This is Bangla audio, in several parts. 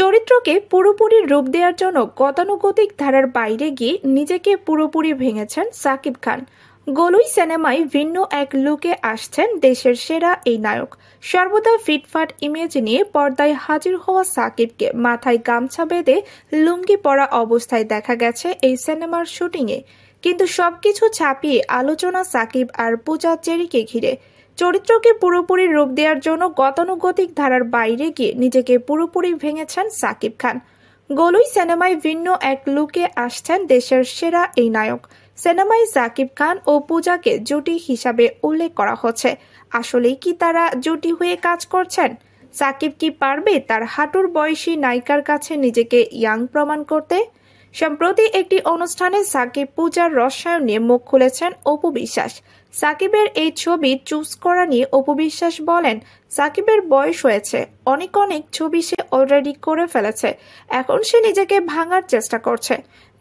চরিত্রকে পুরোপুরি রূপ দেওয়ার জন্য গতানুগতিক ধারার বাইরে গিয়ে নিজেকে পুরোপুরি ভেঙেছেন সাকিব খান গোলুই সিনেমায় ভিন্ন এক লুকে আসছেন দেশের সেরা এই নায়ক সর্বদা ফিটফাট ইমেজ নিয়ে পর্দায় হাজির হওয়া সাকিবকে মাথায় গামছা বেঁধে লুঙ্গি পরা অবস্থায় দেখা গেছে এই সিনেমার শুটিংয়ে কিন্তু সবকিছু ছাপিয়ে আলোচনা সাকিব আর পূজা চেরিকে ঘিরে চরিত্রকে পুরোপুরি রূপ দেওয়ার জন্য গতানুগতিক ধারার বাইরে গিয়ে নিজেকে পুরোপুরি ভেঙেছেন সাকিব খান গোলুই সিনেমায় ভিন্ন এক লুকে আসছেন দেশের সেরা এই নায়ক সিনেমায় সাকিব খান ও পূজাকে জুটি হিসাবে উল্লেখ করা হচ্ছে আসলে কি তারা জুটি হয়ে কাজ করছেন সাকিব কি পারবে তার হাঁটুর বয়সী নায়িকার কাছে নিজেকে ইয়াং প্রমাণ করতে সম্প্রতি একটি অনুষ্ঠানে সাকিব পূজার রসায়নে মুখ খুলেছেন অপু বিশ্বাস সাকিবের এই ছবি চুজ করা নিয়ে অপু বিশ্বাস বলেন সাকিবের বয়স হয়েছে অনেক অনেক ছবি সে অলরেডি করে ফেলেছে এখন সে নিজেকে ভাঙার চেষ্টা করছে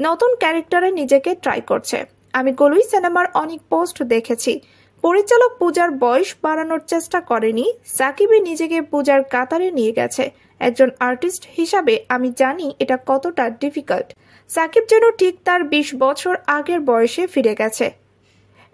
নতুন ক্যারেক্টারে নিজেকে ট্রাই করছে আমি গলুই সিনেমার অনেক পোস্ট দেখেছি পরিচালক পূজার বয়স বাড়ানোর চেষ্টা করেনি সাকিবে নিজেকে পূজার কাতারে নিয়ে গেছে একজন আর্টিস্ট হিসাবে আমি জানি এটা কতটা ডিফিকাল্ট সাকিব যেন ঠিক তার বিশ বছর আগের বয়সে ফিরে গেছে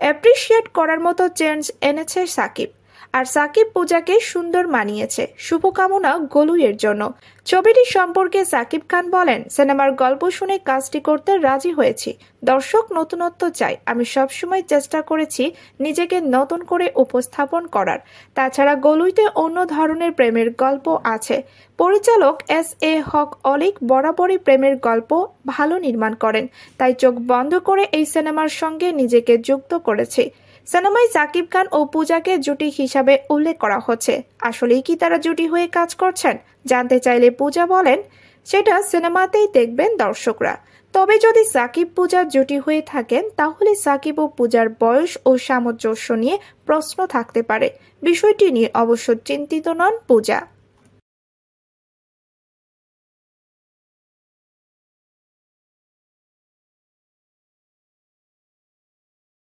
অ্যাপ্রিসিয়েট করার মতো চেঞ্জ এনেছে সাকিব আর সাকিব পূজাকে সুন্দর মানিয়েছে শুভকামনা গোলুইয়ের জন্য ছবিটি সম্পর্কে সাকিব খান বলেন সিনেমার গল্প শুনে কাজটি করতে রাজি হয়েছি দর্শক নতুনত্ব চাই আমি সবসময় চেষ্টা করেছি নিজেকে নতুন করে উপস্থাপন করার তাছাড়া গলুইতে অন্য ধরনের প্রেমের গল্প আছে পরিচালক এস এ হক অলিক বরাবরই প্রেমের গল্প ভালো নির্মাণ করেন তাই চোখ বন্ধ করে এই সিনেমার সঙ্গে নিজেকে যুক্ত করেছি সানামাই জাকিব খান ও পূজাকে জুটি হিসাবে উল্লেখ করা হচ্ছে আসলেই কি তারা জুটি হয়ে কাজ করছেন জানতে চাইলে পূজা বলেন সেটা সিনেমাতেই দেখবেন দর্শকরা তবে যদি সাকিব পূজার জুটি হয়ে থাকেন তাহলে সাকিব ও পূজার বয়স ও সামঞ্জস্য নিয়ে প্রশ্ন থাকতে পারে বিষয়টি নিয়ে অবশ্য চিন্তিত নন পূজা